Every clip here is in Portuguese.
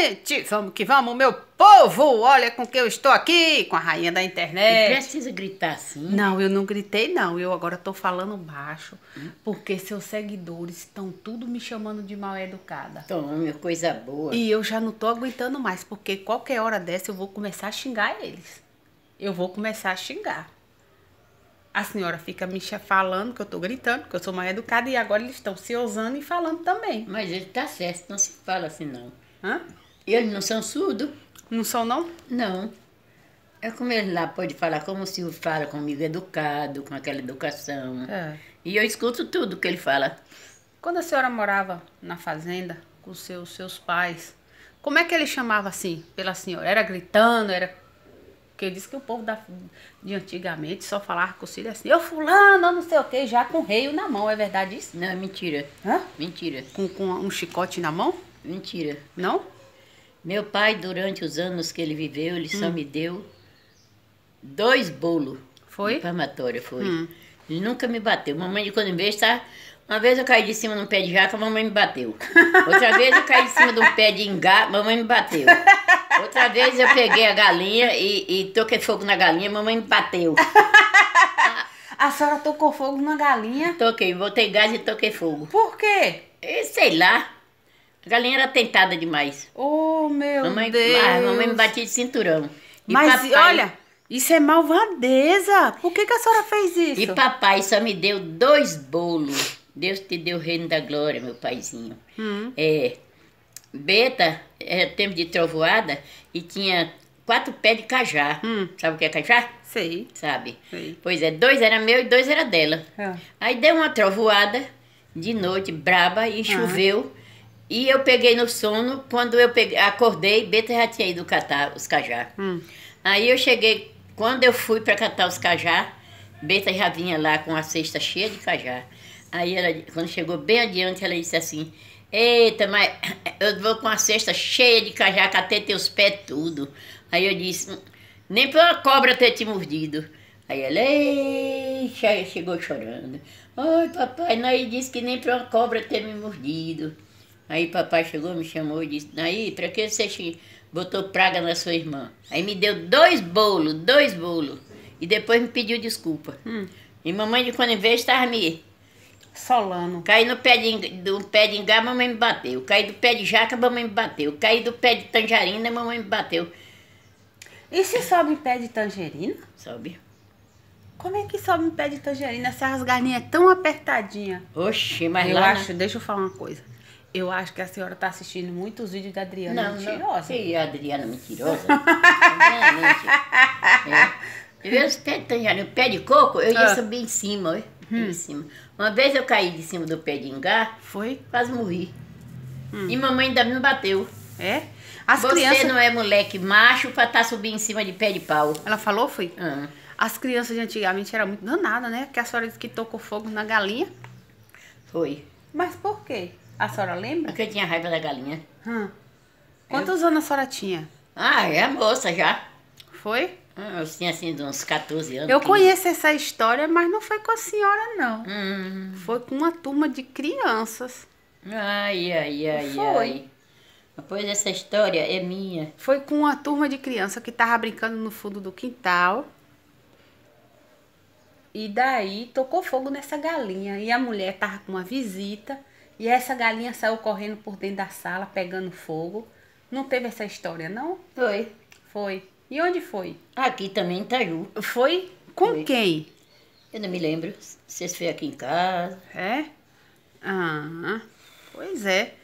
gente! Vamos que vamos, meu povo! Olha com que eu estou aqui, com a rainha da internet. Não precisa gritar assim. Não, eu não gritei, não. Eu agora estou falando baixo, hum? porque seus seguidores estão tudo me chamando de mal educada. Toma, coisa boa. E eu já não estou aguentando mais, porque qualquer hora dessa eu vou começar a xingar eles. Eu vou começar a xingar. A senhora fica me falando que eu estou gritando, que eu sou mal educada, e agora eles estão se ousando e falando também. Mas ele está certo, não se fala assim não. Hã? E eles não são surdos? Não são, não? Não. É como eles lá podem falar, como o Silvio fala comigo, educado, com aquela educação. É. E eu escuto tudo que ele fala. Quando a senhora morava na fazenda com seus, seus pais, como é que ele chamava assim, pela senhora? Era gritando, era porque diz que o povo da, de antigamente só falava com os filhos assim, eu fulano, não sei o quê, já com o rei na mão, é verdade isso? Não, é mentira. Hã? Mentira. Com, com um chicote na mão? Mentira. Não? Meu pai, durante os anos que ele viveu, ele hum. só me deu dois bolos. Foi? Infamatório, foi. Hum. Ele nunca me bateu. Mamãe, de quando em vez, tá? Uma vez eu caí de cima de um pé de jaca, mamãe me bateu. Outra vez eu caí de cima de um pé de engá, mamãe me bateu. Outra vez eu peguei a galinha e, e toquei fogo na galinha, mamãe me bateu. A senhora tocou fogo na galinha? Toquei, botei gás e toquei fogo. Por quê? E sei lá. A galinha era tentada demais. Oh, meu mamãe, Deus. Ah, mamãe me batia de cinturão. E Mas papai, olha, isso é malvadeza. Por que, que a senhora fez isso? E papai só me deu dois bolos. Deus te deu o reino da glória, meu paizinho. Hum. É, beta, era é tempo de trovoada e tinha quatro pés de cajá. Hum. Sabe o que é cajá? Sei. Sabe? Sei. Pois é, dois era meu e dois era dela. Ah. Aí deu uma trovoada de noite braba e ah. choveu. E eu peguei no sono, quando eu peguei, acordei, Beta já tinha ido catar os cajá. Hum. Aí eu cheguei, quando eu fui para catar os cajá, Beta já vinha lá com a cesta cheia de cajá. Aí ela, quando chegou bem adiante, ela disse assim: Eita, mas eu vou com a cesta cheia de cajá, catei teus pés tudo. Aí eu disse: Nem para uma cobra ter te mordido. Aí ela Ei! chegou chorando. Oi, papai, nós disse que nem para uma cobra ter me mordido. Aí papai chegou, me chamou e disse, aí, para que você botou praga na sua irmã? Aí me deu dois bolos, dois bolos. E depois me pediu desculpa. Hum. E mamãe de quando em vez estava me... Solano. Caí no pé de, do pé de ingá, mamãe me bateu. Caí do pé de jaca, mamãe me bateu. Caí do pé de tangerina, mamãe me bateu. E se sobe em pé de tangerina? Sobe. Como é que sobe em pé de tangerina? Essas galinhas tão apertadinhas. Oxi, mas eu lá... Eu acho, deixa eu falar uma coisa. Eu acho que a senhora tá assistindo muitos vídeos da Adriana não, mentirosa. Não, e a Adriana mentirosa? é. Eu tenho ali o pé de coco, eu ia ah. subir em cima, hum. em cima. Uma vez eu caí de cima do pé de engar. Foi? Quase morri. Hum. E mamãe ainda me bateu. É? As Você crianças... não é moleque macho pra estar tá subindo em cima de pé de pau. Ela falou, foi? Hum. As crianças de antigamente eram muito danadas, né? Porque a senhora disse que tocou fogo na galinha. Foi. Mas por quê? A senhora lembra? Porque eu tinha raiva da galinha. Hum. Quantos eu... anos a senhora tinha? Ah, é moça já. Foi? Ah, eu tinha assim uns 14 anos. Eu conheço essa história, mas não foi com a senhora, não. Hum. Foi com uma turma de crianças. Ai, ai, ai, foi. ai. Pois essa história é minha. Foi com uma turma de criança que tava brincando no fundo do quintal. E daí tocou fogo nessa galinha. E a mulher tava com uma visita. E essa galinha saiu correndo por dentro da sala, pegando fogo. Não teve essa história, não? Foi. Foi. E onde foi? Aqui também em Itaju. Foi? Com foi. quem? Eu não me lembro. Vocês foi aqui em casa. É? Ah, pois é.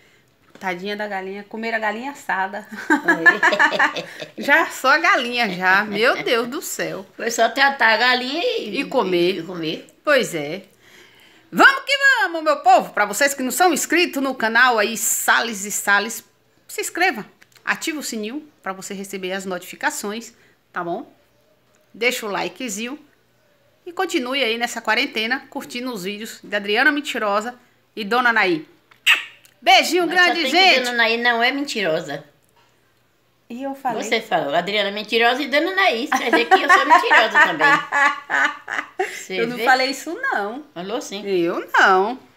Tadinha da galinha. Comer a galinha assada. É. já só a galinha já. Meu Deus do céu. Foi só tratar a galinha e, e comer. E comer. Pois é. Vamos que vamos, meu povo! Para vocês que não são inscritos no canal aí, Sales e Sales, se inscreva, ative o sininho para você receber as notificações, tá bom? Deixa o likezinho e continue aí nessa quarentena curtindo os vídeos de Adriana Mentirosa e Dona Naí. Beijinho Mas grande, gente! Dona Naí não é mentirosa. E eu falei. Você falou, Adriana é mentirosa e Dona Naí. Quer dizer que eu sou mentirosa também. Você eu vê? não falei isso, não. Falou sim. Eu não.